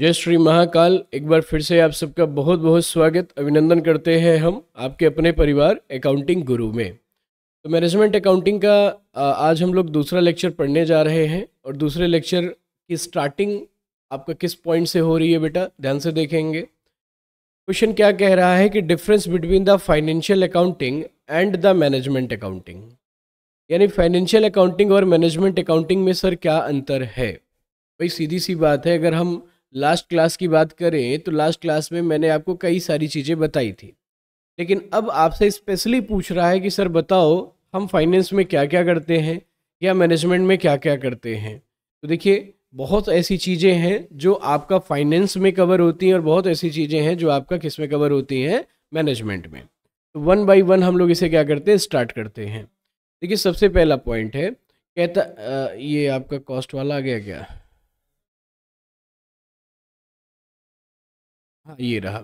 जय श्री महाकाल एक बार फिर से आप सबका बहुत बहुत स्वागत अभिनंदन करते हैं हम आपके अपने परिवार अकाउंटिंग गुरु में तो मैनेजमेंट अकाउंटिंग का आज हम लोग दूसरा लेक्चर पढ़ने जा रहे हैं और दूसरे लेक्चर की स्टार्टिंग आपका किस पॉइंट से हो रही है बेटा ध्यान से देखेंगे क्वेश्चन क्या कह रहा है कि difference between the financial accounting and the management accounting यानी फाइनेंशियल अकाउंटिंग और मैनेजमेंट अकाउंटिंग में सर क्या अंतर है भाई सीधी सी बात है अगर हम लास्ट क्लास की बात करें तो लास्ट क्लास में मैंने आपको कई सारी चीज़ें बताई थी लेकिन अब आपसे स्पेशली पूछ रहा है कि सर बताओ हम फाइनेंस में क्या क्या करते हैं या मैनेजमेंट में क्या क्या करते हैं तो देखिए बहुत ऐसी चीज़ें हैं जो आपका फाइनेंस में कवर होती हैं और बहुत ऐसी चीज़ें हैं जो आपका किस में कवर होती हैं मैनेजमेंट में तो वन बाई वन हम लोग इसे क्या करते हैं स्टार्ट करते हैं देखिए सबसे पहला पॉइंट है कहता आ, ये आपका कॉस्ट वाला आ गया क्या हाँ ये रहा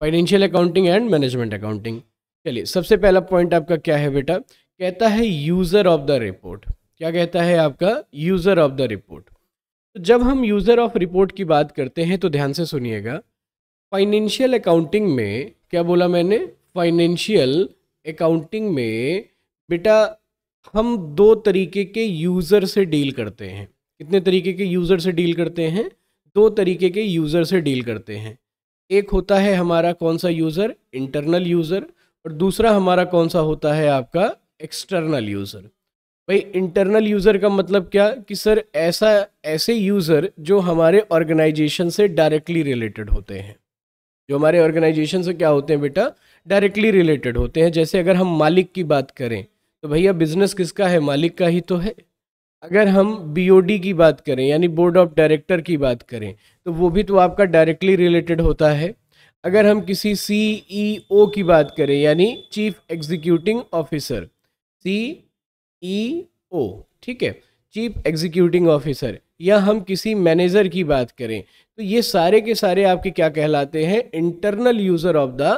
financial accounting and management accounting चलिए सबसे पहला पॉइंट आपका क्या है बेटा कहता है यूज़र ऑफ द रिपोर्ट क्या कहता है आपका यूज़र ऑफ द रिपोर्ट तो जब हम यूज़र ऑफ रिपोर्ट की बात करते हैं तो ध्यान से सुनिएगा फाइनेंशियल अकाउंटिंग में क्या बोला मैंने फाइनेंशियल अकाउंटिंग में बेटा हम दो तरीके के यूज़र से डील करते हैं कितने तरीके के यूज़र से डील करते हैं दो तरीके के यूज़र से डील करते हैं एक होता है हमारा कौन सा यूज़र इंटरनल यूज़र और दूसरा हमारा कौन सा होता है आपका एक्सटर्नल यूज़र भाई इंटरनल यूज़र का मतलब क्या कि सर ऐसा ऐसे यूज़र जो हमारे ऑर्गेनाइजेशन से डायरेक्टली रिलेटेड होते हैं जो हमारे ऑर्गेनाइजेशन से क्या होते हैं बेटा डायरेक्टली रिलेटेड होते हैं जैसे अगर हम मालिक की बात करें तो भैया बिजनेस किसका है मालिक का ही तो है अगर हम बीओडी की बात करें यानी बोर्ड ऑफ डायरेक्टर की बात करें तो वो भी तो आपका डायरेक्टली रिलेटेड होता है अगर हम किसी सी e की बात करें यानी चीफ एग्जीक्यूटिंग ऑफिसर सी ठीक है चीफ एग्जीक्यूटिंग ऑफिसर या हम किसी मैनेजर की बात करें तो ये सारे के सारे आपके क्या कहलाते हैं internal user of the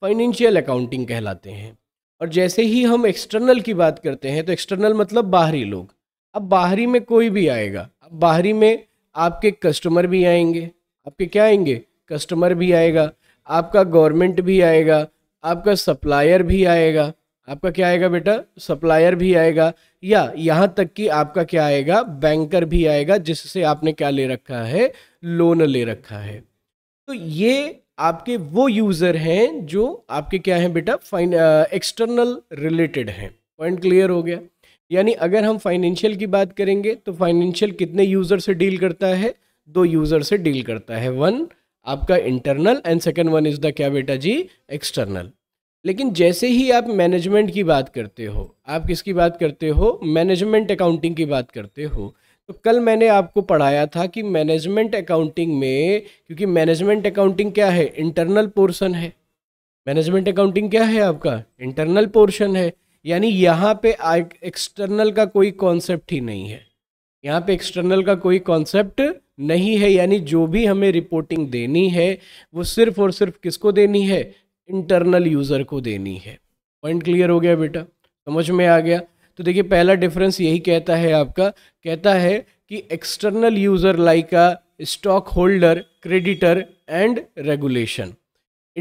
financial accounting कहलाते हैं और जैसे ही हम एक्सटर्नल की बात करते हैं तो एक्सटर्नल मतलब बाहरी लोग अब बाहरी में कोई भी आएगा अब बाहरी में आपके कस्टमर भी आएंगे आपके क्या आएंगे कस्टमर भी आएगा आपका गवर्नमेंट भी आएगा आपका सप्लायर भी आएगा आपका क्या आएगा बेटा सप्लायर भी आएगा या यहाँ तक कि आपका क्या आएगा बैंकर भी आएगा जिससे आपने क्या ले रखा है लोन ले रखा है तो ये आपके वो यूज़र हैं जो आपके क्या हैं बेटा फाइन एक्सटर्नल रिलेटेड हैं पॉइंट क्लियर हो गया यानी अगर हम फाइनेंशियल की बात करेंगे तो फाइनेंशियल कितने यूज़र से डील करता है दो यूज़र से डील करता है वन आपका internal and second one is the क्या बेटा जी एक्सटर्नल लेकिन जैसे ही आप मैनेजमेंट की बात करते हो आप किसकी बात करते हो मैनेजमेंट अकाउंटिंग की बात करते हो तो कल मैंने आपको पढ़ाया था कि मैनेजमेंट अकाउंटिंग में क्योंकि मैनेजमेंट अकाउंटिंग क्या है इंटरनल पोर्शन है मैनेजमेंट अकाउंटिंग क्या है आपका इंटरनल पोर्शन है यानी यहाँ पे एक्सटर्नल का कोई कॉन्सेप्ट ही नहीं है यहाँ पे एक्सटर्नल का कोई कॉन्सेप्ट नहीं है यानी जो भी हमें रिपोर्टिंग देनी है वो सिर्फ और सिर्फ किसको देनी है इंटरनल यूज़र को देनी है पॉइंट क्लियर हो गया बेटा समझ में आ गया तो देखिए पहला डिफरेंस यही कहता है आपका कहता है कि external user like a stockholder creditor and regulation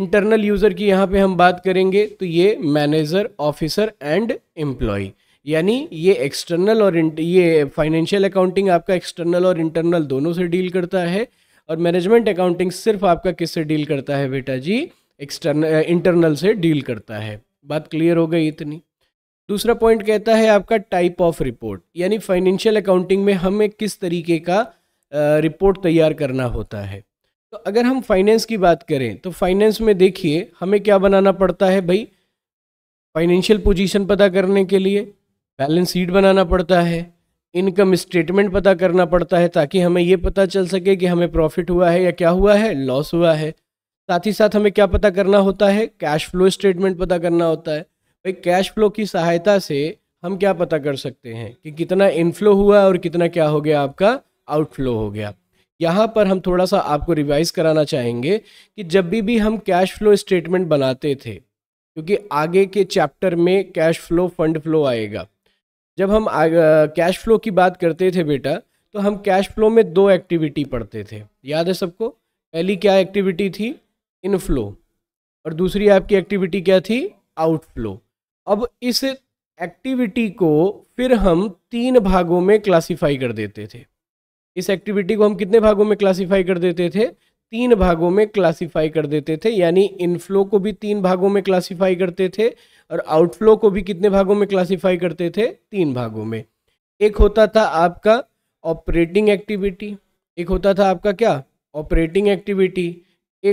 internal user की यहाँ पे हम बात करेंगे तो ये मैनेजर ऑफिसर एंड एम्प्लॉय यानी ये एक्सटर्नल और ये फाइनेंशियल अकाउंटिंग आपका एक्सटर्नल और इंटरनल दोनों से डील करता है और मैनेजमेंट अकाउंटिंग सिर्फ आपका किससे डील करता है बेटा जी एक्सटर्नल इंटरनल से डील करता है बात क्लियर हो गई इतनी दूसरा पॉइंट कहता है आपका टाइप ऑफ रिपोर्ट यानी फाइनेंशियल अकाउंटिंग में हमें किस तरीके का रिपोर्ट तैयार करना होता है तो अगर हम फाइनेंस की बात करें तो फाइनेंस में देखिए हमें क्या बनाना पड़ता है भाई फाइनेंशियल पोजीशन पता करने के लिए बैलेंस शीट बनाना पड़ता है इनकम स्टेटमेंट पता करना पड़ता है ताकि हमें ये पता चल सके कि हमें प्रॉफिट हुआ है या क्या हुआ है लॉस हुआ है साथ ही साथ हमें क्या पता करना होता है कैश फ्लो स्टेटमेंट पता करना होता है भाई कैश फ्लो की सहायता से हम क्या पता कर सकते हैं कि कितना इनफ्लो हुआ और कितना क्या हो गया आपका आउटफ्लो हो गया यहाँ पर हम थोड़ा सा आपको रिवाइज कराना चाहेंगे कि जब भी भी हम कैश फ्लो स्टेटमेंट बनाते थे क्योंकि आगे के चैप्टर में कैश फ्लो फंड फ्लो आएगा जब हम कैश फ्लो की बात करते थे बेटा तो हम कैश फ्लो में दो एक्टिविटी पढ़ते थे याद है सबको पहली क्या एक्टिविटी थी इनफ्लो और दूसरी आपकी एक्टिविटी क्या थी आउटफ्लो अब इस एक्टिविटी को फिर हम तीन भागों में क्लासिफाई कर देते थे इस एक्टिविटी को हम कितने भागों में क्लासीफाई कर देते थे तीन भागों में क्लासीफाई कर देते थे यानी इनफ्लो को भी तीन भागों में क्लासीफाई करते थे और आउटफ्लो को भी कितने भागों में क्लासीफाई करते थे तीन भागों में एक होता था आपका ऑपरेटिंग एक्टिविटी एक होता था आपका क्या ऑपरेटिंग एक्टिविटी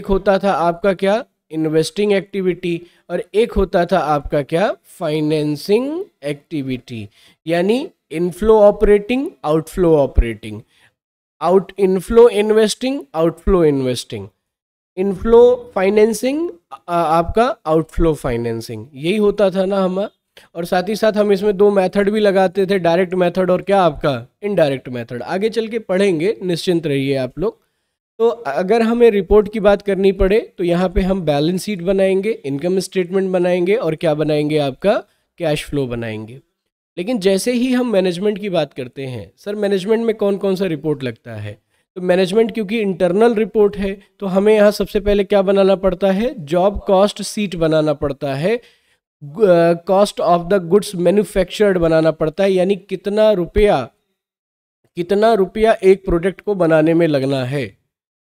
एक होता था आपका क्या इन्वेस्टिंग एक्टिविटी और एक होता था आपका क्या फाइनेंसिंग एक्टिविटी यानी inflow operating outflow operating out inflow investing outflow investing inflow financing आपका आउटफ्लो फाइनेंसिंग यही होता था ना हमारा और साथ ही साथ हम इसमें दो मेथड भी लगाते थे डायरेक्ट मेथड और क्या आपका इनडायरेक्ट मेथड आगे चल के पढ़ेंगे निश्चिंत रहिए आप लोग तो अगर हमें रिपोर्ट की बात करनी पड़े तो यहाँ पे हम बैलेंस शीट बनाएंगे इनकम स्टेटमेंट बनाएंगे और क्या बनाएंगे आपका कैश फ्लो बनाएंगे लेकिन जैसे ही हम मैनेजमेंट की बात करते हैं सर मैनेजमेंट में कौन कौन सा रिपोर्ट लगता है तो मैनेजमेंट क्योंकि इंटरनल रिपोर्ट है तो हमें यहाँ सबसे पहले क्या बनाना पड़ता है जॉब कॉस्ट सीट बनाना पड़ता है cost of the goods manufactured बनाना पड़ता है यानी कितना रुपया कितना रुपया एक प्रोडक्ट को बनाने में लगना है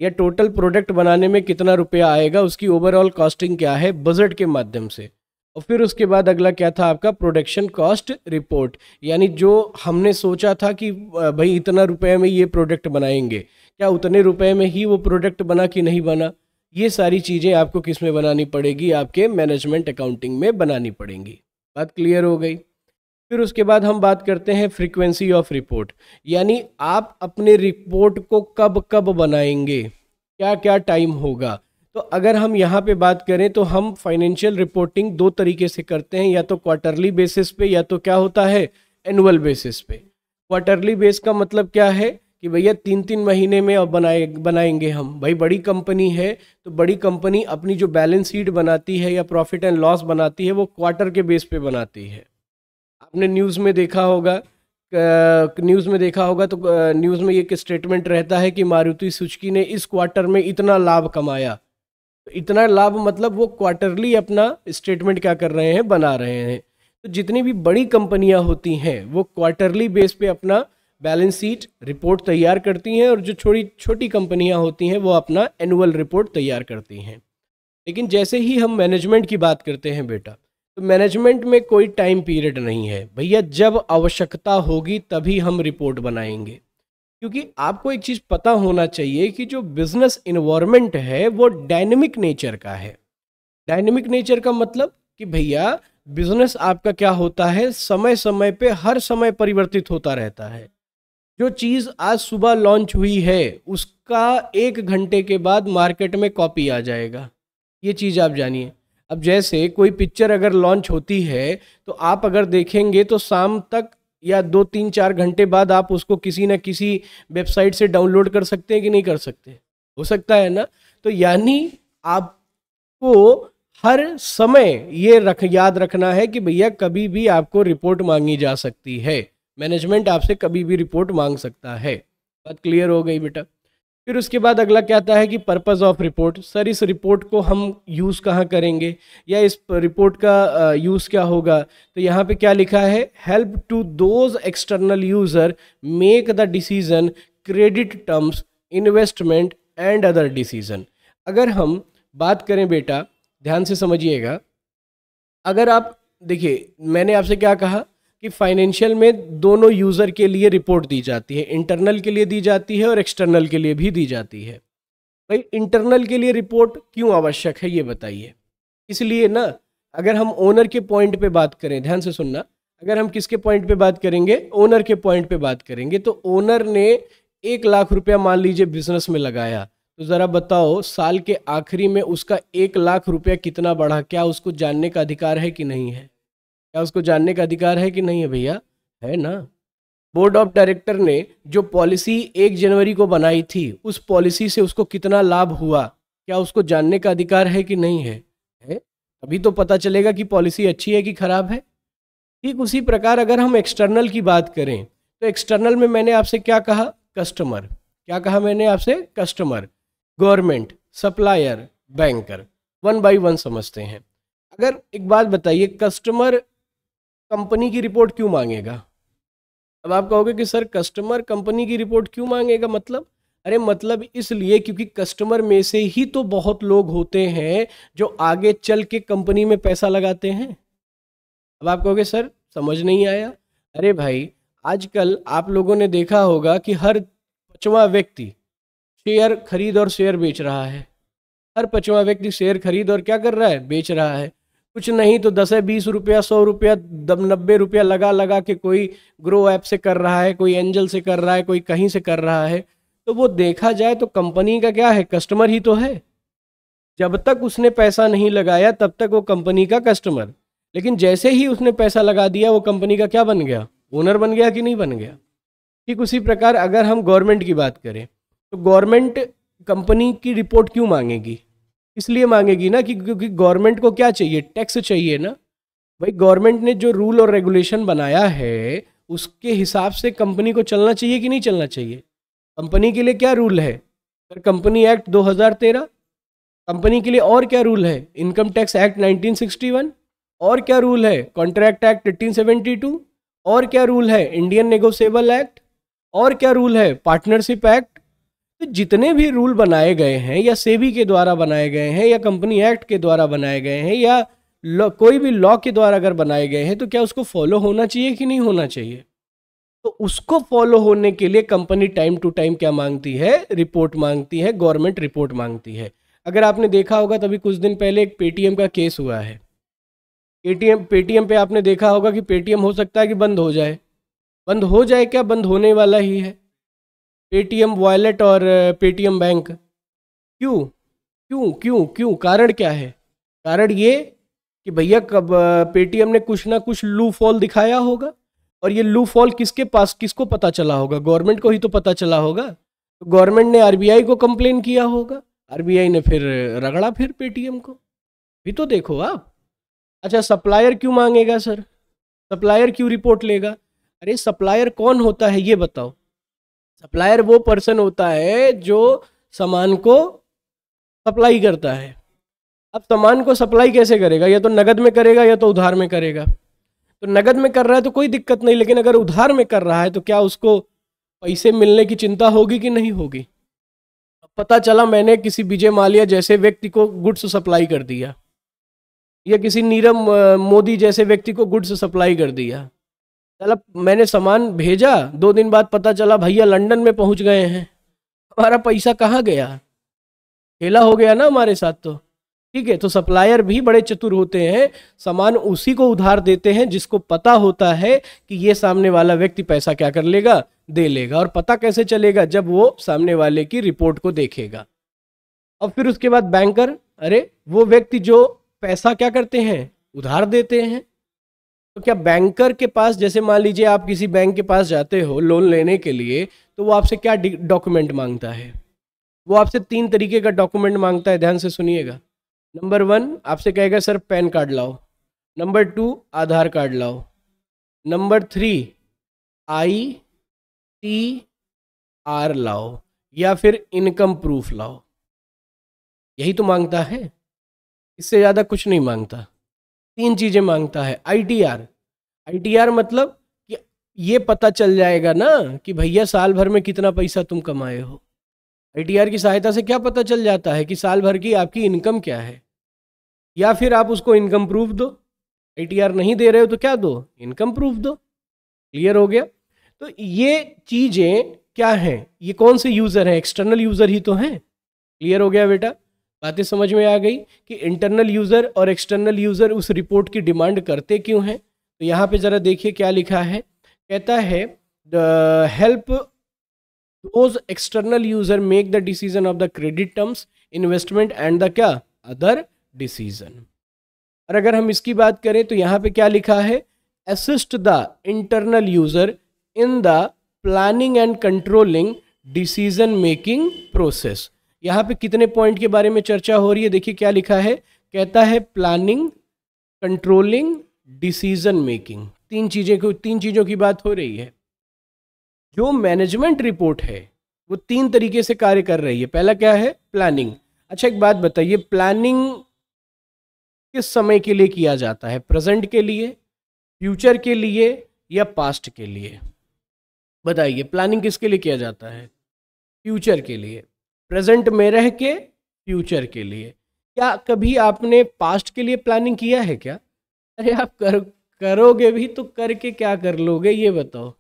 या टोटल प्रोडक्ट बनाने में कितना रुपया आएगा उसकी ओवरऑल कॉस्टिंग क्या है बजट के माध्यम से और फिर उसके बाद अगला क्या था आपका प्रोडक्शन कॉस्ट रिपोर्ट यानी जो हमने सोचा था कि भाई इतना रुपए में ये प्रोडक्ट बनाएंगे क्या उतने रुपए में ही वो प्रोडक्ट बना कि नहीं बना ये सारी चीज़ें आपको किस में बनानी पड़ेगी आपके मैनेजमेंट अकाउंटिंग में बनानी पड़ेंगी बात क्लियर हो गई फिर उसके बाद हम बात करते हैं फ्रीक्वेंसी ऑफ रिपोर्ट यानी आप अपने रिपोर्ट को कब कब बनाएंगे क्या क्या टाइम होगा तो अगर हम यहाँ पे बात करें तो हम फाइनेंशियल रिपोर्टिंग दो तरीके से करते हैं या तो क्वार्टरली बेसिस पे या तो क्या होता है एनुअल बेसिस पे क्वार्टरली बेस का मतलब क्या है कि भैया तीन तीन महीने में अब बनाए बनाएंगे हम भाई बड़ी कंपनी है तो बड़ी कंपनी अपनी जो बैलेंस शीट बनाती है या प्रॉफिट एंड लॉस बनाती है वो क्वार्टर के बेस पे बनाती है आपने न्यूज़ में देखा होगा न्यूज़ में देखा होगा तो न्यूज़ में एक स्टेटमेंट रहता है कि मारुति सुचकी ने इस क्वार्टर में इतना लाभ कमाया तो इतना लाभ मतलब वो क्वार्टरली अपना स्टेटमेंट क्या कर रहे हैं बना रहे हैं तो जितनी भी बड़ी कंपनियां होती हैं वो क्वार्टरली बेस पे अपना बैलेंस शीट रिपोर्ट तैयार करती हैं और जो छोटी छोटी कंपनियां होती हैं वो अपना एनुअल रिपोर्ट तैयार करती हैं लेकिन जैसे ही हम मैनेजमेंट की बात करते हैं बेटा तो मैनेजमेंट में कोई टाइम पीरियड नहीं है भैया जब आवश्यकता होगी तभी हम रिपोर्ट बनाएंगे क्योंकि आपको एक चीज़ पता होना चाहिए कि जो बिजनेस इन्वायरमेंट है वो डायनेमिक नेचर का है डायनेमिक नेचर का मतलब कि भैया बिजनेस आपका क्या होता है समय समय पे हर समय परिवर्तित होता रहता है जो चीज़ आज सुबह लॉन्च हुई है उसका एक घंटे के बाद मार्केट में कॉपी आ जाएगा ये चीज़ आप जानिए अब जैसे कोई पिक्चर अगर लॉन्च होती है तो आप अगर देखेंगे तो शाम तक या दो तीन चार घंटे बाद आप उसको किसी ना किसी वेबसाइट से डाउनलोड कर सकते हैं कि नहीं कर सकते हो सकता है ना तो यानी आपको हर समय ये रख याद रखना है कि भैया कभी भी आपको रिपोर्ट मांगी जा सकती है मैनेजमेंट आपसे कभी भी रिपोर्ट मांग सकता है बात क्लियर हो गई बेटा फिर उसके बाद अगला क्या आता है कि पर्पज़ ऑफ रिपोर्ट सर इस रिपोर्ट को हम यूज़ कहाँ करेंगे या इस रिपोर्ट का यूज़ क्या होगा तो यहाँ पे क्या लिखा है help to those external user make the decision credit terms investment and other decision अगर हम बात करें बेटा ध्यान से समझिएगा अगर आप देखिए मैंने आपसे क्या कहा कि फाइनेंशियल में दोनों यूज़र के लिए रिपोर्ट दी जाती है इंटरनल के लिए दी जाती है और एक्सटर्नल के लिए भी दी जाती है भाई इंटरनल के लिए रिपोर्ट क्यों आवश्यक है ये बताइए इसलिए ना अगर हम ओनर के पॉइंट पे बात करें ध्यान से सुनना अगर हम किसके पॉइंट पे बात करेंगे ओनर के पॉइंट पे बात करेंगे तो ओनर ने एक लाख रुपया मान लीजिए बिजनेस में लगाया तो ज़रा बताओ साल के आखिरी में उसका एक लाख रुपया कितना बढ़ा क्या उसको जानने का अधिकार है कि नहीं है क्या उसको जानने का अधिकार है कि नहीं है भैया है ना बोर्ड ऑफ डायरेक्टर ने जो पॉलिसी एक जनवरी को बनाई थी उस पॉलिसी से उसको कितना लाभ हुआ क्या उसको जानने का अधिकार है कि नहीं है है अभी तो पता चलेगा कि पॉलिसी अच्छी है कि खराब है ठीक उसी प्रकार अगर हम एक्सटर्नल की बात करें तो एक्सटर्नल में मैंने आपसे क्या कहा कस्टमर क्या कहा मैंने आपसे customer government supplier banker one by one समझते हैं अगर एक बात बताइए कस्टमर कंपनी की रिपोर्ट क्यों मांगेगा अब आप कहोगे कि सर कस्टमर कंपनी की रिपोर्ट क्यों मांगेगा मतलब अरे मतलब इसलिए क्योंकि कस्टमर में से ही तो बहुत लोग होते हैं जो आगे चल के कंपनी में पैसा लगाते हैं अब आप कहोगे सर समझ नहीं आया अरे भाई आजकल आप लोगों ने देखा होगा कि हर पचवा व्यक्ति शेयर खरीद और शेयर बेच रहा है हर पचवा व्यक्ति शेयर खरीद और क्या कर रहा है बेच रहा है कुछ नहीं तो दस बीस रुपया सौ रुपया नब्बे रुपया लगा लगा के कोई ग्रो ऐप से कर रहा है कोई एंजल से कर रहा है कोई कहीं से कर रहा है तो वो देखा जाए तो कंपनी का क्या है कस्टमर ही तो है जब तक उसने पैसा नहीं लगाया तब तक वो कंपनी का कस्टमर लेकिन जैसे ही उसने पैसा लगा दिया वो कंपनी का क्या बन गया ओनर बन गया कि नहीं बन गया ठीक उसी प्रकार अगर हम गवर्नमेंट की बात करें तो गवर्नमेंट कंपनी की रिपोर्ट क्यों मांगेगी इसलिए मांगेगी ना कि क्योंकि गवर्नमेंट को क्या चाहिए टैक्स चाहिए ना भाई गवर्नमेंट ने जो रूल और रेगुलेशन बनाया है उसके हिसाब से कंपनी को चलना चाहिए कि नहीं चलना चाहिए कंपनी के लिए क्या रूल है सर कंपनी एक्ट 2013 कंपनी के लिए और क्या रूल है इनकम टैक्स एक्ट 1961 और क्या रूल है कॉन्ट्रैक्ट एक्ट एटीन और क्या रूल है इंडियन नेगोशिएबल एक्ट और क्या रूल है पार्टनरशिप एक्ट तो जितने भी रूल बनाए गए हैं या सेबी के द्वारा बनाए गए हैं या कंपनी एक्ट के द्वारा बनाए गए हैं या कोई भी लॉ के द्वारा अगर बनाए गए हैं तो क्या उसको फॉलो होना चाहिए कि नहीं होना चाहिए तो उसको फॉलो होने के लिए कंपनी टाइम टू टाइम क्या मांगती है रिपोर्ट मांगती है गवर्नमेंट रिपोर्ट मांगती है अगर आपने देखा होगा तभी कुछ दिन पहले एक पेटीएम का केस हुआ है पेटीएम पेटीएम पे आपने देखा होगा कि पेटीएम हो सकता है कि बंद हो जाए बंद हो जाए क्या बंद होने वाला ही है पेटीएम वॉलेट और पेटीएम बैंक क्यों क्यों क्यों क्यों कारण क्या है कारण ये कि भैया कब पेटीएम ने कुछ ना कुछ लू फॉल दिखाया होगा और ये लू फॉल किसके पास किसको पता चला होगा गवर्नमेंट को ही तो पता चला होगा तो गवर्नमेंट ने आरबीआई को कंप्लेन किया होगा आरबीआई ने फिर रगड़ा फिर पेटीएम को भी तो देखो आप अच्छा सप्लायर क्यों मांगेगा सर सप्लायर क्यों रिपोर्ट लेगा अरे सप्लायर कौन होता है ये बताओ सप्लायर वो पर्सन होता है जो सामान को सप्लाई करता है अब सामान को सप्लाई कैसे करेगा या तो नगद में करेगा या तो उधार में करेगा तो नगद में कर रहा है तो कोई दिक्कत नहीं लेकिन अगर उधार में कर रहा है तो क्या उसको पैसे मिलने की चिंता होगी कि नहीं होगी अब पता चला मैंने किसी विजय मालिया जैसे व्यक्ति को गुड्स सप्लाई कर दिया या किसी नीरव मोदी जैसे व्यक्ति को गुड्स सप्लाई कर दिया चला मैंने सामान भेजा दो दिन बाद पता चला भैया लंदन में पहुंच गए हैं हमारा पैसा कहाँ गया खेला हो गया ना हमारे साथ तो ठीक है तो सप्लायर भी बड़े चतुर होते हैं सामान उसी को उधार देते हैं जिसको पता होता है कि ये सामने वाला व्यक्ति पैसा क्या कर लेगा दे लेगा और पता कैसे चलेगा जब वो सामने वाले की रिपोर्ट को देखेगा और फिर उसके बाद बैंकर अरे वो व्यक्ति जो पैसा क्या करते हैं उधार देते हैं तो क्या बैंकर के पास जैसे मान लीजिए आप किसी बैंक के पास जाते हो लोन लेने के लिए तो वो आपसे क्या डॉक्यूमेंट मांगता है वो आपसे तीन तरीके का डॉक्यूमेंट मांगता है ध्यान से सुनिएगा नंबर वन आपसे कहेगा सर पैन कार्ड लाओ नंबर टू आधार कार्ड लाओ number three I T R लाओ या फिर इनकम प्रूफ लाओ यही तो मांगता है इससे ज़्यादा कुछ नहीं मांगता तीन चीज़ें मांगता है आईटीआर आईटीआर मतलब कि ये पता चल जाएगा ना कि भैया साल भर में कितना पैसा तुम कमाए हो आईटीआर की सहायता से क्या पता चल जाता है कि साल भर की आपकी इनकम क्या है या फिर आप उसको इनकम प्रूफ दो आईटीआर नहीं दे रहे हो तो क्या दो इनकम प्रूफ दो क्लियर हो गया तो ये चीज़ें क्या हैं ये कौन से यूज़र हैं एक्सटर्नल यूज़र ही तो हैं क्लियर हो गया बेटा बातें समझ में आ गई कि इंटरनल यूज़र और एक्सटर्नल यूज़र उस रिपोर्ट की डिमांड करते क्यों हैं तो यहाँ पे ज़रा देखिए क्या लिखा है कहता है help those external user make the decision of the credit terms investment and the क्या अदर डिसीजन और अगर हम इसकी बात करें तो यहाँ पे क्या लिखा है assist the internal user in the planning and controlling decision making process यहाँ पे कितने पॉइंट के बारे में चर्चा हो रही है देखिए क्या लिखा है कहता है प्लानिंग कंट्रोलिंग डिसीजन मेकिंग तीन चीज़ें को तीन चीज़ों की बात हो रही है जो मैनेजमेंट रिपोर्ट है वो तीन तरीके से कार्य कर रही है पहला क्या है प्लानिंग अच्छा एक बात बताइए प्लानिंग किस समय के लिए किया जाता है प्रेजेंट के लिए फ्यूचर के लिए या पास्ट के लिए बताइए प्लानिंग किसके लिए किया जाता है फ्यूचर के लिए प्रेजेंट में रह के फ्यूचर के लिए क्या कभी आपने पास्ट के लिए प्लानिंग किया है क्या अरे आप कर करोगे भी तो करके क्या कर लोगे ये बताओ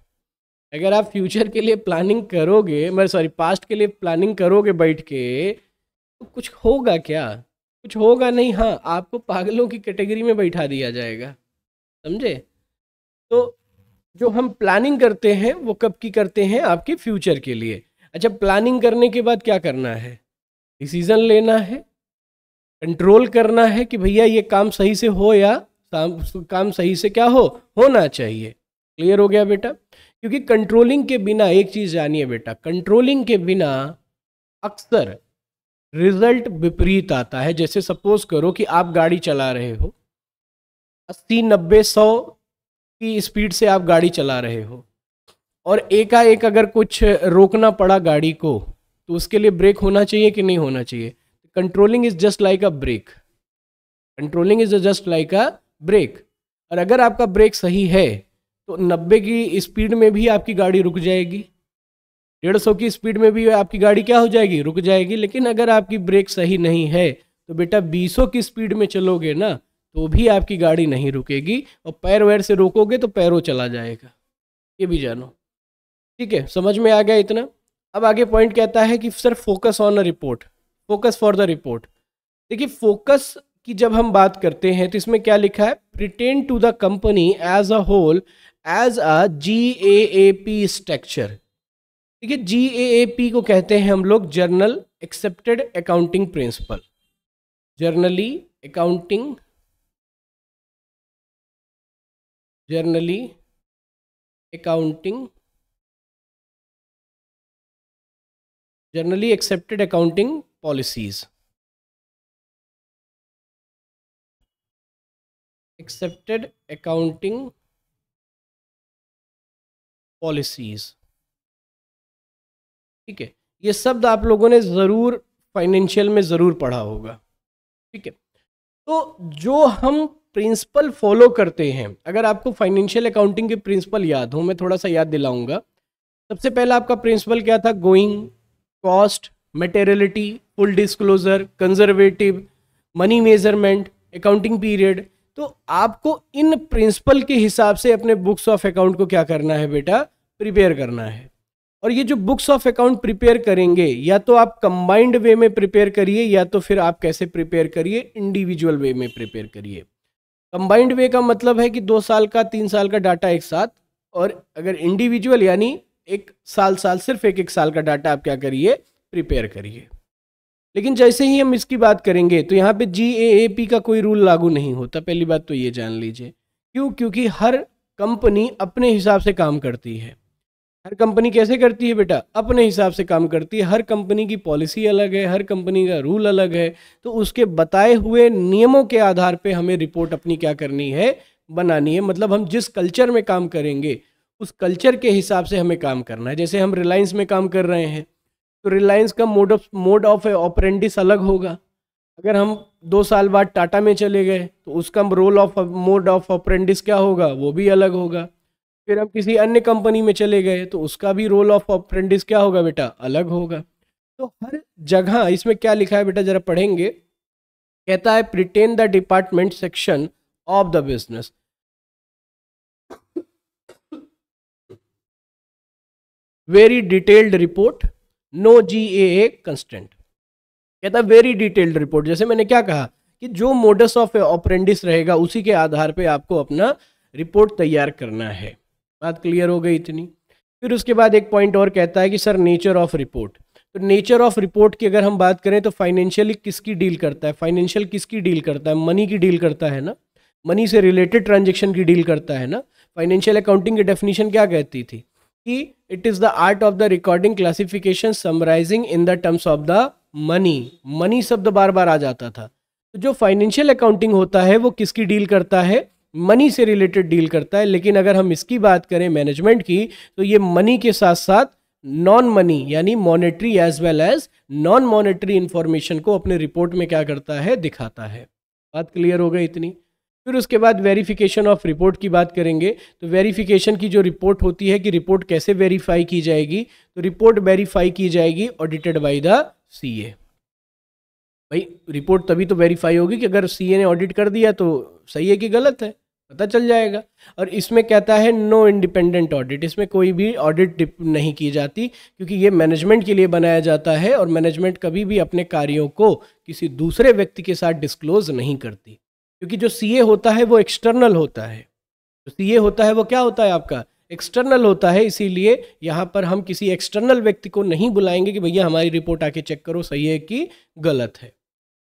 अगर आप फ्यूचर के लिए प्लानिंग करोगे मैं सॉरी पास्ट के लिए प्लानिंग करोगे बैठ के तो कुछ होगा क्या कुछ होगा नहीं हाँ आपको पागलों की कैटेगरी में बैठा दिया जाएगा समझे तो जो हम प्लानिंग करते हैं वो कब की करते हैं आपके फ्यूचर के लिए अच्छा प्लानिंग करने के बाद क्या करना है डिसीजन लेना है कंट्रोल करना है कि भैया ये काम सही से हो या काम सही से क्या हो होना चाहिए क्लियर हो गया बेटा क्योंकि कंट्रोलिंग के बिना एक चीज़ जानिए बेटा कंट्रोलिंग के बिना अक्सर रिजल्ट विपरीत आता है जैसे सपोज करो कि आप गाड़ी चला रहे हो अस्सी नब्बे सौ की स्पीड से आप गाड़ी चला रहे हो और एकाएक अगर कुछ रोकना पड़ा गाड़ी को तो उसके लिए ब्रेक होना चाहिए कि नहीं होना चाहिए controlling is just like a brake controlling is just like a brake और अगर आपका ब्रेक सही है तो 90 की स्पीड में भी आपकी गाड़ी रुक जाएगी 150 की स्पीड में भी आपकी गाड़ी क्या हो जाएगी रुक जाएगी लेकिन अगर आपकी ब्रेक सही नहीं है तो बेटा 200 की स्पीड में चलोगे ना तो भी आपकी गाड़ी नहीं रुकेगी और पैर वैर से रोकोगे तो पैरों चला जाएगा ये भी जानो ठीक है समझ में आ गया इतना अब आगे पॉइंट कहता है कि sir focus on a report focus for the report देखिए फोकस की जब हम बात करते हैं तो इसमें क्या लिखा है written to the company as a whole as a G A A P structure ठीक है जी ए ए पी को कहते हैं हम लोग general accepted accounting principle generally accounting generally accounting generally accepted accounting policies accepted accounting policies ठीक है ये शब्द आप लोगों ने ज़रूर फाइनेंशियल में ज़रूर पढ़ा होगा ठीक है तो जो हम प्रिंसिपल फॉलो करते हैं अगर आपको फाइनेंशियल अकाउंटिंग के प्रिंसिपल याद हो मैं थोड़ा सा याद दिलाऊंगा सबसे पहला आपका प्रिंसिपल क्या था going cost materiality full disclosure conservative money measurement accounting period तो आपको इन प्रिंसिपल के हिसाब से अपने बुक्स ऑफ अकाउंट को क्या करना है बेटा प्रिपेयर करना है और ये जो बुक्स ऑफ अकाउंट प्रिपेयर करेंगे या तो आप कंबाइंड वे में प्रिपेयर करिए या तो फिर आप कैसे प्रिपेयर करिए इंडिविजुअल वे में प्रिपेयर करिए कंबाइंड वे का मतलब है कि दो साल का तीन साल का डाटा एक साथ और अगर इंडिविजुअल यानी एक साल साल सिर्फ एक एक साल का डाटा आप क्या करिए प्रिपेयर करिए लेकिन जैसे ही हम इसकी बात करेंगे तो यहाँ पे जी ए ए पी का कोई रूल लागू नहीं होता पहली बात तो ये जान लीजिए क्यों क्योंकि हर कंपनी अपने हिसाब से काम करती है हर कंपनी कैसे करती है बेटा अपने हिसाब से काम करती है हर कंपनी की पॉलिसी अलग है हर कंपनी का रूल अलग है तो उसके बताए हुए नियमों के आधार पे हमें रिपोर्ट अपनी क्या करनी है बनानी है मतलब हम जिस कल्चर में काम करेंगे उस कल्चर के हिसाब से हमें काम करना है जैसे हम रिलायंस में काम कर रहे हैं तो रिलायंस का mode of mode of operandis अलग होगा अगर हम दो साल बाद टाटा में चले गए तो उसका role of mode of operandis क्या होगा वो भी अलग होगा फिर हम किसी अन्य कंपनी में चले गए तो उसका भी रोल ऑफ ऑपरेंडिस क्या होगा बेटा अलग होगा तो हर जगह इसमें क्या लिखा है बेटा जरा पढ़ेंगे कहता है written the department section of the business very detailed report no G A A constant कहता वेरी डिटेल्ड रिपोर्ट जैसे मैंने क्या कहा कि जो मोडस ऑफ ऑपरेंडिस रहेगा उसी के आधार पे आपको अपना रिपोर्ट तैयार करना है बात क्लियर हो गई इतनी फिर उसके बाद एक पॉइंट और कहता है कि सर नेचर ऑफ रिपोर्ट तो नेचर ऑफ रिपोर्ट की अगर हम बात करें तो फाइनेंशियली किसकी डील करता है फाइनेंशियल किसकी डील करता है मनी की डील करता है ना मनी से रिलेटेड ट्रांजेक्शन की डील करता है ना फाइनेंशियल अकाउंटिंग की डेफिनेशन क्या कहती थी कि it is the art of the recording classification summarising in the terms of the money money शब्द बार बार आ जाता था तो जो फाइनेंशियल अकाउंटिंग होता है वो किसकी डील करता है मनी से रिलेटेड डील करता है लेकिन अगर हम इसकी बात करें मैनेजमेंट की तो ये मनी के साथ साथ नॉन मनी यानी monetary as well as non monetary information को अपने रिपोर्ट में क्या करता है दिखाता है बात क्लियर हो गई इतनी फिर उसके बाद वेरिफिकेशन ऑफ रिपोर्ट की बात करेंगे तो वेरिफिकेशन की जो रिपोर्ट होती है कि रिपोर्ट कैसे वेरीफाई की जाएगी तो रिपोर्ट वेरीफाई की जाएगी ऑडिटेड बाय द सीए भाई रिपोर्ट तभी तो वेरीफाई होगी कि अगर सीए ने ऑडिट कर दिया तो सही है कि गलत है पता चल जाएगा और इसमें कहता है नो इंडिपेंडेंट ऑडिट इसमें कोई भी ऑडिट नहीं की जाती क्योंकि ये मैनेजमेंट के लिए बनाया जाता है और मैनेजमेंट कभी भी अपने कार्यों को किसी दूसरे व्यक्ति के साथ डिस्क्लोज नहीं करती क्योंकि जो सीए होता है वो एक्सटर्नल होता है जो सीए होता है वो क्या होता है आपका एक्सटर्नल होता है इसीलिए यहाँ पर हम किसी एक्सटर्नल व्यक्ति को नहीं बुलाएंगे कि भैया हमारी रिपोर्ट आके चेक करो सही है कि गलत है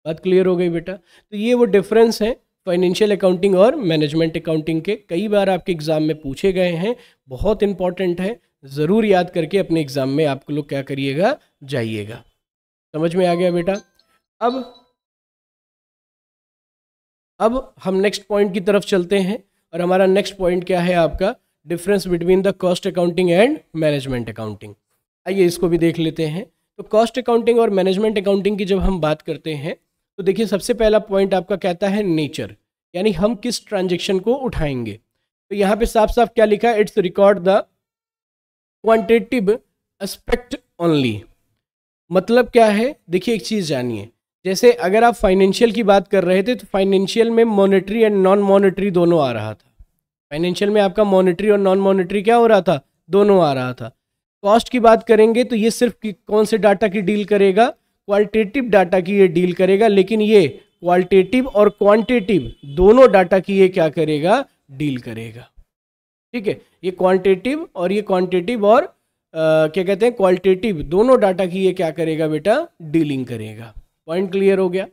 बात क्लियर हो गई बेटा तो ये वो डिफरेंस है फाइनेंशियल अकाउंटिंग और मैनेजमेंट अकाउंटिंग के कई बार आपके एग्ज़ाम में पूछे गए हैं बहुत इंपॉर्टेंट है ज़रूर याद करके अपने एग्ज़ाम में आप लोग क्या करिएगा जाइएगा समझ में आ गया बेटा अब अब हम नेक्स्ट पॉइंट की तरफ चलते हैं और हमारा नेक्स्ट पॉइंट क्या है आपका difference between the cost accounting and management accounting आइए इसको भी देख लेते हैं तो कॉस्ट अकाउंटिंग और मैनेजमेंट अकाउंटिंग की जब हम बात करते हैं तो देखिए सबसे पहला पॉइंट आपका कहता है नेचर यानी हम किस ट्रांजेक्शन को उठाएंगे तो यहाँ पे साफ साफ क्या लिखा है it's record the quantitative aspect only मतलब क्या है देखिए एक चीज़ जानिए जैसे अगर आप फाइनेंशियल की बात कर रहे थे तो फाइनेंशियल में मॉनेटरी एंड नॉन मॉनेटरी दोनों आ रहा था फाइनेंशियल में आपका मॉनेटरी और नॉन मॉनेटरी क्या हो रहा था दोनों आ रहा था कॉस्ट की बात करेंगे तो ये सिर्फ कौन से डाटा की डील करेगा क्वालिटेटिव डाटा की ये डील करेगा लेकिन ये क्वालिटेटिव और क्वांटिटिव दोनों डाटा की ये क्या करेगा डील करेगा ठीक है ये क्वांटिटिव और ये क्वांटिटिव और आ, क्या कहते हैं क्वालिटेटिव दोनों डाटा की ये क्या करेगा बेटा डीलिंग करेगा पॉइंट क्लियर हो गया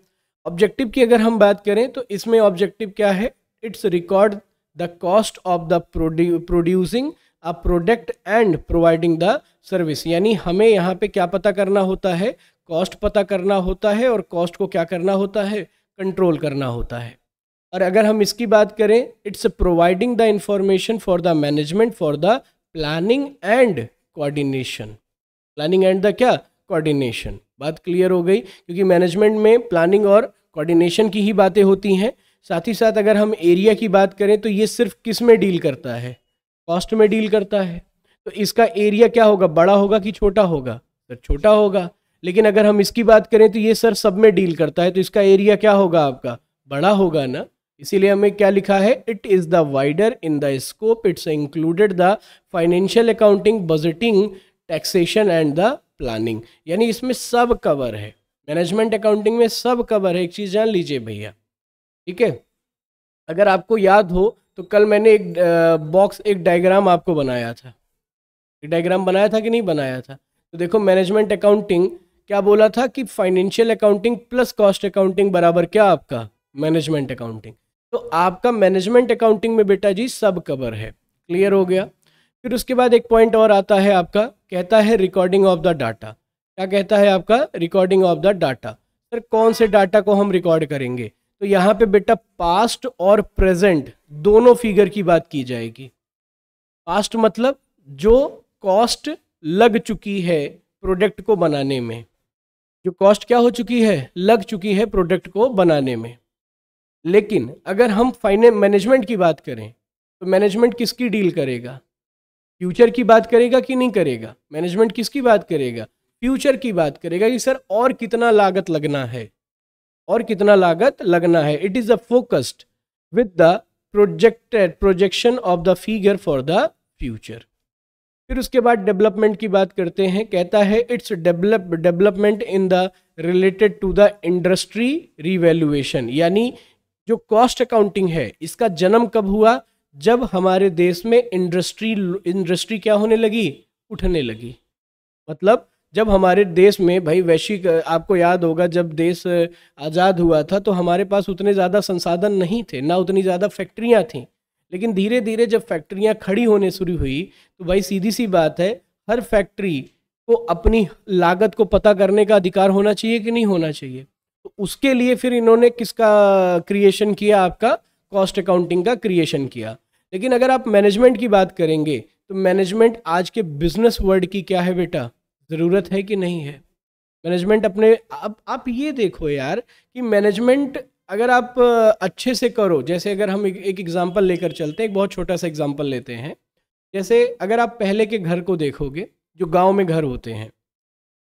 ऑब्जेक्टिव की अगर हम बात करें तो इसमें ऑब्जेक्टिव क्या है it's record the cost of the producing a product and providing the service यानी हमें यहाँ पे क्या पता करना होता है कॉस्ट पता करना होता है और कॉस्ट को क्या करना होता है कंट्रोल करना होता है और अगर हम इसकी बात करें it's providing the information for the management for the planning and coordination planning and the क्या कोऑर्डिनेशन बात क्लियर हो गई क्योंकि मैनेजमेंट में प्लानिंग और कोऑर्डिनेशन की ही बातें होती हैं साथ ही साथ अगर हम एरिया की बात करें तो ये सिर्फ किस में डील करता है कॉस्ट में डील करता है तो इसका एरिया क्या होगा बड़ा होगा कि छोटा होगा सर छोटा होगा लेकिन अगर हम इसकी बात करें तो ये सर सब में डील करता है तो इसका एरिया क्या होगा आपका बड़ा होगा ना इसीलिए हमें क्या लिखा है it is the wider in the scope it's included the financial accounting budgeting taxation and the planning यानी इसमें सब कवर है मैनेजमेंट अकाउंटिंग में सब कवर है एक चीज़ जान लीजिए भैया ठीक है अगर आपको याद हो तो कल मैंने एक बॉक्स एक डायग्राम आपको बनाया था एक डायग्राम बनाया था कि नहीं बनाया था तो देखो मैनेजमेंट अकाउंटिंग क्या बोला था कि financial accounting plus cost accounting बराबर क्या आपका मैनेजमेंट अकाउंटिंग तो आपका मैनेजमेंट अकाउंटिंग में बेटा जी सब कवर है क्लियर हो गया फिर उसके बाद एक पॉइंट और आता है आपका कहता है रिकॉर्डिंग ऑफ द डाटा क्या कहता है आपका recording of the data sir कौन से डाटा को हम रिकॉर्ड करेंगे तो यहाँ पे बेटा पास्ट और प्रेजेंट दोनों फिगर की बात की जाएगी पास्ट मतलब जो कॉस्ट लग चुकी है प्रोडक्ट को बनाने में जो कॉस्ट क्या हो चुकी है लग चुकी है प्रोडक्ट को बनाने में लेकिन अगर हम फाइनेंस मैनेजमेंट की बात करें तो मैनेजमेंट किसकी डील करेगा फ्यूचर की बात करेगा कि नहीं करेगा मैनेजमेंट किसकी बात करेगा फ्यूचर की बात करेगा कि सर और कितना लागत लगना है और कितना लागत लगना है it is a focused with the projected projection of the figure for the future फिर उसके बाद डेवलपमेंट की बात करते हैं कहता है it's develop development in the related to the industry revaluation यानी जो कॉस्ट अकाउंटिंग है इसका जन्म कब हुआ जब हमारे देश में इंडस्ट्री इंडस्ट्री क्या होने लगी उठने लगी मतलब जब हमारे देश में भाई वैश्विक आपको याद होगा जब देश आज़ाद हुआ था तो हमारे पास उतने ज़्यादा संसाधन नहीं थे ना उतनी ज़्यादा फैक्ट्रियाँ थीं लेकिन धीरे धीरे जब फैक्ट्रियाँ खड़ी होने शुरू हुई तो भाई सीधी सी बात है हर फैक्ट्री को अपनी लागत को पता करने का अधिकार होना चाहिए कि नहीं होना चाहिए तो उसके लिए फिर इन्होंने किसका क्रिएशन किया आपका कॉस्ट अकाउंटिंग का क्रिएशन किया लेकिन अगर आप मैनेजमेंट की बात करेंगे तो मैनेजमेंट आज के बिजनेस वर्ल्ड की क्या है बेटा ज़रूरत है कि नहीं है मैनेजमेंट अपने आप आप ये देखो यार कि मैनेजमेंट अगर आप अच्छे से करो जैसे अगर हम एक एग्ज़ाम्पल लेकर चलते हैं एक बहुत छोटा सा एग्ज़ाम्पल लेते हैं जैसे अगर आप पहले के घर को देखोगे जो गांव में घर होते हैं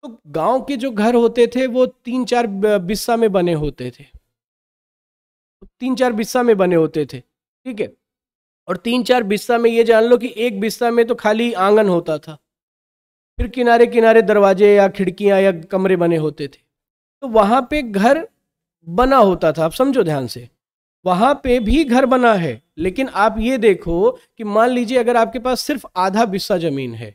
तो गांव के जो घर होते थे वो तीन चार बिस्सा में बने होते थे तीन चार बिस्सा में बने होते थे ठीक है और तीन चार बिस्सा में ये जान लो कि एक बिस्सा में तो खाली आंगन होता था फिर किनारे किनारे दरवाजे या खिड़कियां या कमरे बने होते थे तो वहां पे घर बना होता था आप समझो ध्यान से वहां पे भी घर बना है लेकिन आप ये देखो कि मान लीजिए अगर आपके पास सिर्फ आधा बिस्सा ज़मीन है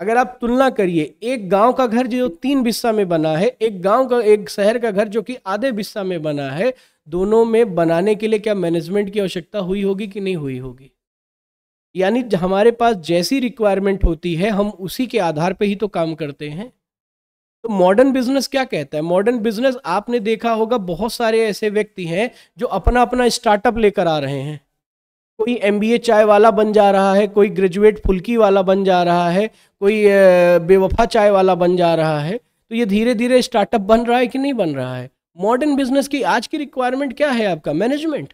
अगर आप तुलना करिए एक गांव का घर जो तीन बिस्सा में बना है एक गांव का एक शहर का घर जो कि आधे बिस्सा में बना है दोनों में बनाने के लिए क्या मैनेजमेंट की आवश्यकता हुई होगी कि नहीं हुई होगी यानी हमारे पास जैसी रिक्वायरमेंट होती है हम उसी के आधार पर ही तो काम करते हैं तो मॉडर्न बिजनेस क्या कहता है मॉडर्न बिजनेस आपने देखा होगा बहुत सारे ऐसे व्यक्ति हैं जो अपना अपना स्टार्टअप लेकर आ रहे हैं कोई एम चाय वाला बन जा रहा है कोई ग्रेजुएट फुल्की वाला बन जा रहा है कोई बेवफा चाय वाला बन जा रहा है तो ये धीरे धीरे स्टार्टअप बन रहा है कि नहीं बन रहा है मॉडर्न बिजनेस की आज की रिक्वायरमेंट क्या है आपका मैनेजमेंट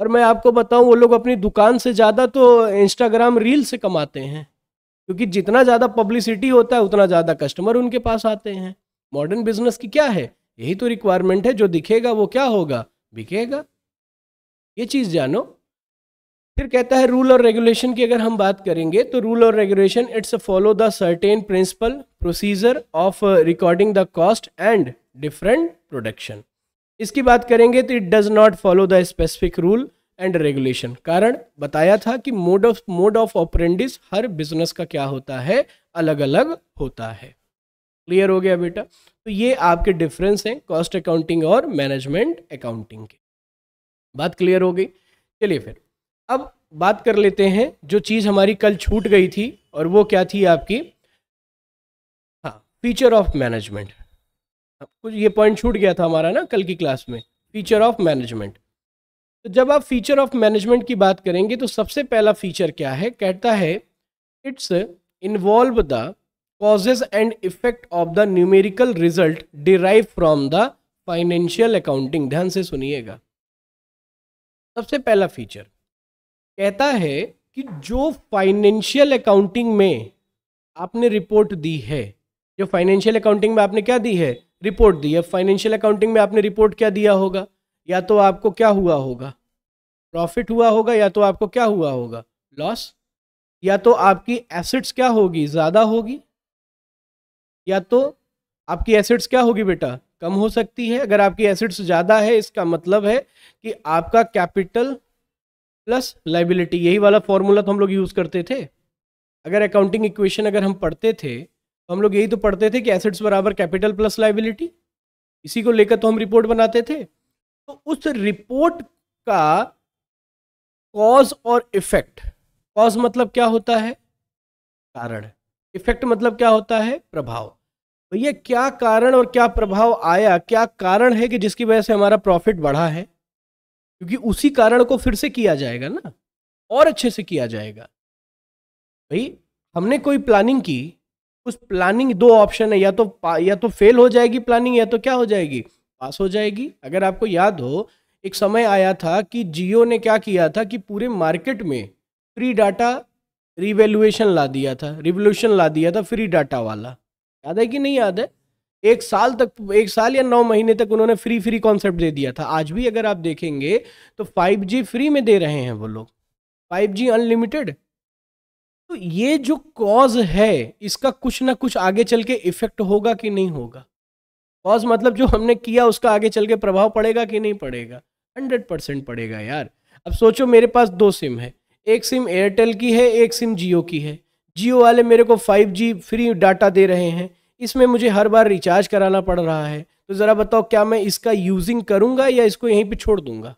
और मैं आपको बताऊं वो लोग अपनी दुकान से ज़्यादा तो इंस्टाग्राम रील से कमाते हैं क्योंकि जितना ज़्यादा पब्लिसिटी होता है उतना ज़्यादा कस्टमर उनके पास आते हैं मॉडर्न बिजनेस की क्या है यही तो रिक्वायरमेंट है जो दिखेगा वो क्या होगा बिकेगा ये चीज़ जानो फिर कहता है रूल और रेगुलेशन की अगर हम बात करेंगे तो रूल और regulation it's follow the certain principle procedure of recording the cost and different production इसकी बात करेंगे तो it does not follow the specific rule and regulation कारण बताया था कि mode of mode of operandis हर बिजनेस का क्या होता है अलग अलग होता है क्लियर हो गया बेटा तो ये आपके डिफरेंस हैं कॉस्ट अकाउंटिंग और मैनेजमेंट अकाउंटिंग के बात क्लियर हो गई चलिए फिर अब बात कर लेते हैं जो चीज़ हमारी कल छूट गई थी और वो क्या थी आपकी हाँ फीचर ऑफ मैनेजमेंट कुछ ये पॉइंट छूट गया था हमारा ना कल की क्लास में फीचर ऑफ मैनेजमेंट तो जब आप फीचर ऑफ मैनेजमेंट की बात करेंगे तो सबसे पहला फीचर क्या है कहता है it's involve the causes and effect of the numerical result derive from the financial accounting ध्यान से सुनिएगा सबसे पहला फीचर कहता है कि जो फाइनेंशियल अकाउंटिंग में आपने रिपोर्ट दी है जो फाइनेंशियल अकाउंटिंग में आपने क्या दी है रिपोर्ट दी है फाइनेंशियल अकाउंटिंग में आपने रिपोर्ट क्या दिया होगा या तो आपको क्या हुआ होगा प्रॉफिट हुआ होगा या तो आपको क्या हुआ होगा लॉस या तो आपकी एसेट्स क्या होगी ज़्यादा होगी या तो आपकी एसेट्स क्या होगी बेटा कम हो सकती है अगर आपकी एसेट्स ज़्यादा है इसका मतलब है कि आपका कैपिटल प्लस लाइबिलिटी यही वाला फॉर्मूला तो हम लोग यूज़ करते थे अगर अकाउंटिंग इक्वेशन अगर हम पढ़ते थे तो हम लोग यही तो पढ़ते थे कि एसेट्स बराबर कैपिटल प्लस लाइबिलिटी इसी को लेकर तो हम रिपोर्ट बनाते थे तो उस रिपोर्ट का कॉज और इफेक्ट कॉज मतलब क्या होता है कारण इफेक्ट मतलब क्या होता है प्रभाव भैया क्या कारण और क्या प्रभाव आया क्या कारण है कि जिसकी वजह से हमारा प्रॉफिट बढ़ा है क्योंकि उसी कारण को फिर से किया जाएगा ना और अच्छे से किया जाएगा भाई हमने कोई प्लानिंग की उस प्लानिंग दो ऑप्शन है या तो या तो फेल हो जाएगी प्लानिंग या तो क्या हो जाएगी पास हो जाएगी अगर आपको याद हो एक समय आया था कि जियो ने क्या किया था कि पूरे मार्केट में फ्री डाटा रिवेल्युएशन ला दिया था रिवोल्यूशन ला दिया था फ्री डाटा वाला याद है कि नहीं याद है एक साल तक एक साल या नौ महीने तक उन्होंने फ्री फ्री कॉन्सेप्ट दे दिया था आज भी अगर आप देखेंगे तो 5G फ्री में दे रहे हैं वो लोग 5G अनलिमिटेड तो ये जो कॉज है इसका कुछ ना कुछ आगे चल के इफेक्ट होगा कि नहीं होगा कॉज मतलब जो हमने किया उसका आगे चल के प्रभाव पड़ेगा कि नहीं पड़ेगा हंड्रेड परसेंट पड़ेगा यार अब सोचो मेरे पास दो सिम है एक सिम एयरटेल की है एक सिम जियो की है जियो वाले मेरे को 5G फ्री डाटा दे रहे हैं इसमें मुझे हर बार रिचार्ज कराना पड़ रहा है तो ज़रा बताओ क्या मैं इसका यूजिंग करूँगा या इसको यहीं पर छोड़ दूँगा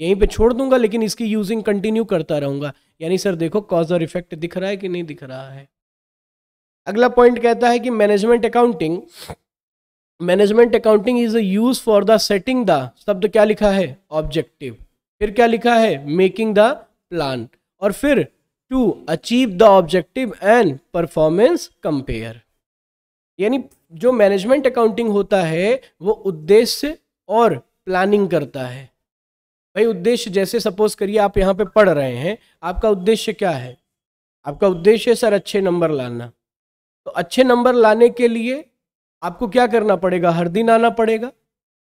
यहीं पे छोड़ दूंगा लेकिन इसकी यूजिंग कंटिन्यू करता रहूंगा यानी सर देखो कॉज और इफेक्ट दिख रहा है कि नहीं दिख रहा है अगला पॉइंट कहता है कि management accounting management accounting is a use for the setting the शब्द क्या लिखा है ऑब्जेक्टिव फिर क्या लिखा है मेकिंग द प्लान और फिर to achieve the objective and performance compare यानी जो मैनेजमेंट अकाउंटिंग होता है वो उद्देश्य और प्लानिंग करता है भाई उद्देश्य जैसे सपोज करिए आप यहाँ पे पढ़ रहे हैं आपका उद्देश्य क्या है आपका उद्देश्य है सर अच्छे नंबर लाना तो अच्छे नंबर लाने के लिए आपको क्या करना पड़ेगा हर दिन आना पड़ेगा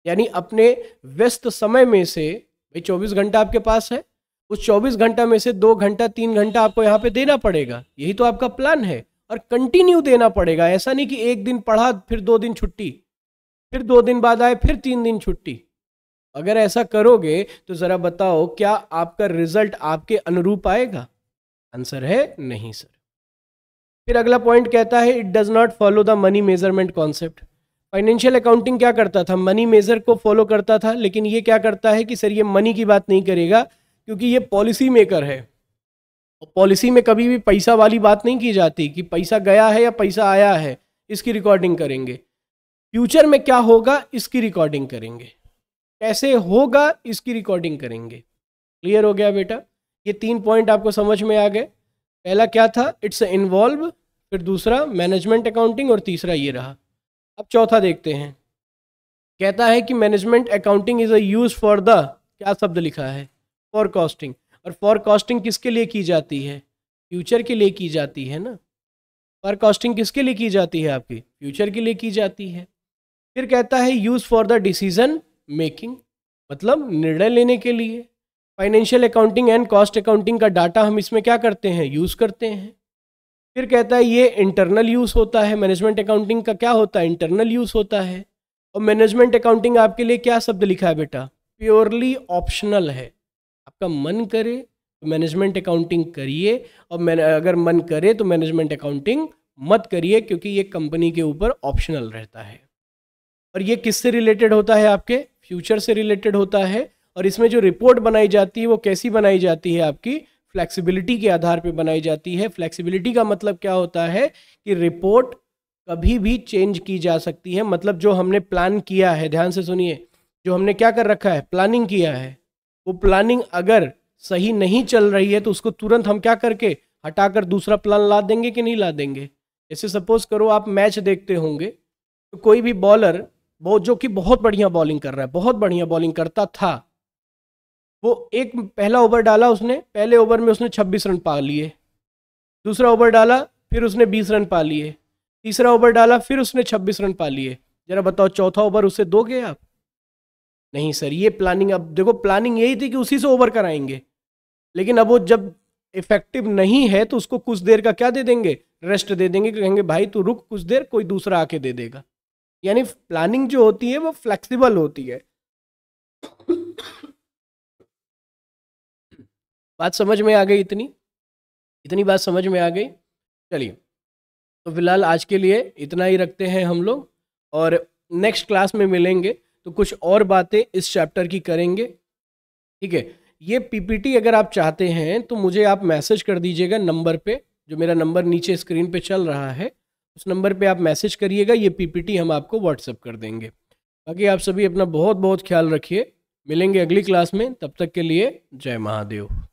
यानी अपने व्यस्त समय में से भाई चौबीस घंटा आपके पास है उस चौबीस घंटा में से दो घंटा तीन घंटा आपको यहाँ पे देना पड़ेगा यही तो आपका प्लान है और कंटिन्यू देना पड़ेगा ऐसा नहीं कि एक दिन पढ़ा फिर दो दिन छुट्टी फिर दो दिन बाद आए फिर तीन दिन छुट्टी अगर ऐसा करोगे तो ज़रा बताओ क्या आपका रिजल्ट आपके अनुरूप आएगा आंसर है नहीं सर फिर अगला पॉइंट कहता है it does not follow the money measurement concept financial accounting क्या करता था मनी मेजर को फॉलो करता था लेकिन ये क्या करता है कि सर ये मनी की बात नहीं करेगा क्योंकि ये पॉलिसी मेकर है और पॉलिसी में कभी भी पैसा वाली बात नहीं की जाती कि पैसा गया है या पैसा आया है इसकी रिकॉर्डिंग करेंगे फ्यूचर में क्या होगा इसकी रिकॉर्डिंग करेंगे कैसे होगा इसकी रिकॉर्डिंग करेंगे क्लियर हो गया बेटा ये तीन पॉइंट आपको समझ में आ गए पहला क्या था इट्स इन्वॉल्व फिर दूसरा मैनेजमेंट अकाउंटिंग और तीसरा ये रहा अब चौथा देखते हैं कहता है कि management accounting is a use for the क्या शब्द लिखा है फॉर कॉस्टिंग और फॉरकास्टिंग किसके लिए की जाती है फ्यूचर के लिए की जाती है ना फॉरकास्टिंग किसके लिए की जाती है आपकी फ्यूचर के लिए की जाती है फिर कहता है use for the decision making मतलब निर्णय लेने के लिए financial accounting and cost accounting का डाटा हम इसमें क्या करते हैं यूज़ करते हैं फिर कहता है ये इंटरनल यूज़ होता है मैनेजमेंट अकाउंटिंग का क्या होता है इंटरनल यूज़ होता है और मैनेजमेंट अकाउंटिंग आपके लिए क्या शब्द लिखा है बेटा प्योरली ऑप्शनल है आपका मन करे तो मैनेजमेंट अकाउंटिंग करिए और मैं अगर मन करे तो मैनेजमेंट अकाउंटिंग मत करिए क्योंकि ये कंपनी के ऊपर ऑप्शनल रहता है और ये किससे रिलेटेड होता है आपके फ्यूचर से रिलेटेड होता है और इसमें जो रिपोर्ट बनाई जाती है वो कैसी बनाई जाती है आपकी फ्लेक्सिबिलिटी के आधार पर बनाई जाती है फ्लेक्सिबिलिटी का मतलब क्या होता है कि रिपोर्ट कभी भी चेंज की जा सकती है मतलब जो हमने प्लान किया है ध्यान से सुनिए जो हमने क्या कर रखा है प्लानिंग किया है वो प्लानिंग अगर सही नहीं चल रही है तो उसको तुरंत हम क्या करके हटाकर दूसरा प्लान ला देंगे कि नहीं ला देंगे जैसे सपोज करो आप मैच देखते होंगे तो कोई भी बॉलर बहुत जो कि बहुत बढ़िया बॉलिंग कर रहा है बहुत बढ़िया बॉलिंग करता था वो एक पहला ओवर डाला उसने पहले ओवर में उसने 26 रन पा लिए दूसरा ओवर डाला फिर उसने 20 रन पा लिए तीसरा ओवर डाला फिर उसने 26 रन पा लिए जरा बताओ चौथा ओवर उसे दोगे आप नहीं सर ये प्लानिंग अब देखो प्लानिंग यही थी कि उसी से ओवर कराएंगे लेकिन अब वो जब इफेक्टिव नहीं है तो उसको कुछ देर का क्या दे देंगे रेस्ट दे देंगे कहेंगे भाई तू रुक कुछ देर कोई दूसरा आके दे देगा यानी प्लानिंग जो होती है वो फ्लेक्सिबल होती है बात समझ में आ गई इतनी इतनी बात समझ में आ गई चलिए तो फिलहाल आज के लिए इतना ही रखते हैं हम लोग और नेक्स्ट क्लास में मिलेंगे तो कुछ और बातें इस चैप्टर की करेंगे ठीक है ये पीपीटी अगर आप चाहते हैं तो मुझे आप मैसेज कर दीजिएगा नंबर पे जो मेरा नंबर नीचे स्क्रीन पे चल रहा है उस नंबर पे आप मैसेज करिएगा ये पीपीटी हम आपको व्हाट्सअप कर देंगे बाकी आप सभी अपना बहुत बहुत ख्याल रखिए मिलेंगे अगली क्लास में तब तक के लिए जय महादेव